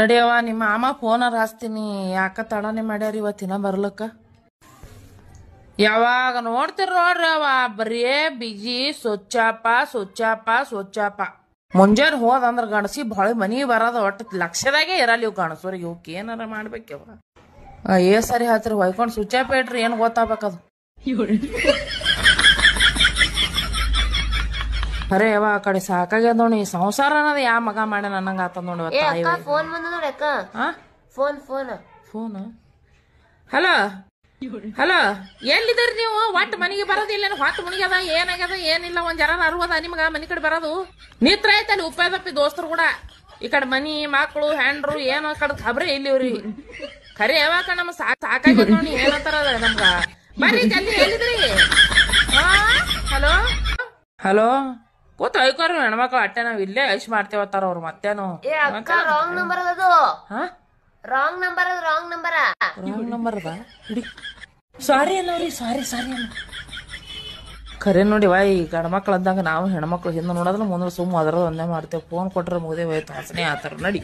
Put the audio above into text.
ನಡಿಯವ್ವ ನಿಮ್ಮ ಮಾಮ ಫೋನ್ ಹಾಸ್ತೀನಿ ಯಾಕ ತಡನೆ ಮಾಡ್ಯಾರ ಇವತ್ತಿನ ಬರ್ಲಕ್ಕ ಯಾವಾಗ ನೋಡ್ತಿರ ನೋಡ್ರಿ ಅವ ಬರೀ ಬಿಜಿ ಸ್ವಚ್ಛಾಪ ಸ್ವಚ್ಛಾಪ ಸ್ವಚ್ಛಾಪ ಮುಂಜಾನೆ ಹೋದಂದ್ರ ಗಣಸಿ ಭಾಳ ಮನಿ ಬರೋದ ಒಟ್ಟು ಲಕ್ಷದಾಗೆ ಇರಲ್ಲ ಇವ್ ಗಣಸೋರಿಗೆ ಇವಕ್ಕೆ ಏನಾರ ಮಾಡ್ಬೇಕವ ಏ ಸರಿ ಹಾತ್ರಿ ಹೊಯ್ಕೊಂಡು ಸ್ವಚ್ಛಾಪ ಇಡ್ರಿ ಇಟ್ರಿ ಏನು ಗೊತ್ತಾಗ್ಬೇಕದು ಅರೆ ಯಾವ ಆ ಕಡೆ ಸಾಕಾಗ್ಯದ ನೋಡಿ ಸಂಸಾರ ಅನ್ನೋದು ಯಾವ ಮಗ ಮಾಡ ಅನ್ನಂಗ ನೋಡಿ phone phone phone hello hello ಎಲ್ಲಿದ್ದೀರಿ ನೀವು ಒಟ್ಟು ಮನೆಗೆ ಬರೋದು ಇಲ್ಲ ಹೊತ್ತು ಮುನಿಗ್ಯದ ಏನಾಗ್ಯದ ಏನಿಲ್ಲ ಒಂದ್ ಜರ ಅರುವದ ನಿಮ್ಗ ಮನೆ ಕಡೆ ಬರೋದು ನಿತ್ರ ಐತಲ್ಲಿ ಉಪ್ಪಾದಪ್ಪಿ ದೋಸ್ತರು ಕೂಡ ಈ ಕಡೆ ಮನಿ ಮಕ್ಕಳು ಹ್ಯಾಂಡ್ರು ಏನೋ ಕಡೆ ಖಬ್ರೆ ಇಲ್ಲಿ ಇವ್ರಿ ಖರೆ ಯಾವಾಗ ನಮ್ ಸಾಕ್ ಸಾಕಾಗ್ಯದ ನೋಡಿ ಏನಂತಾರ ನಮ್ಗ ಬರ್ರಿ ಜಲ್ದಿ ಎಲ್ಲಿದ್ರಿ ಹಲೋ ಹಲೋ ಗೊತ್ತಾಯ್ಕೋರಿ ಹೆಣ್ಮಕ್ಳು ಅಟ್ಟೆ ನಾವ್ ಇಲ್ಲೇ ಐಸ್ ಮಾಡ್ತೇವತ್ತಾರ ಅವ್ರು ಮತ್ತೇನು ಏ ರಾಂಗ್ ನಂಬರ್ ಅದು ಹಾ ರಾಂಗ್ ನಂಬರ್ ಅದು ರಾಂಗ್ ನಂಬರ್ ರಾಂಗ್ ನಂಬರ್ ಅದ ಹಿಡಿ ಸಾರಿ ಅನ್ನೋರಿ ಸಾರಿ ಸಾರಿ ಅನ್ನ ಖರೆ ನೋಡಿ ವಾ ಈ ಗಂಡ್ಮಕ್ಳು ಅಂದಾಗ ನಾವು ಹೆಣ್ಮಕ್ಳು ಹಿಂದೆ ನೋಡಿದ್ರೆ ಮುಂದೆ ಸುಮ್ಮ ಅದರ ಒಂದೇ ಮಾಡ್ತೇವೆ ಫೋನ್ ಕೊಟ್ರೆ ಮುಗಿದೇ ಹೋಯ್ತು ಹಸನೆ ಆತರ ನಡಿ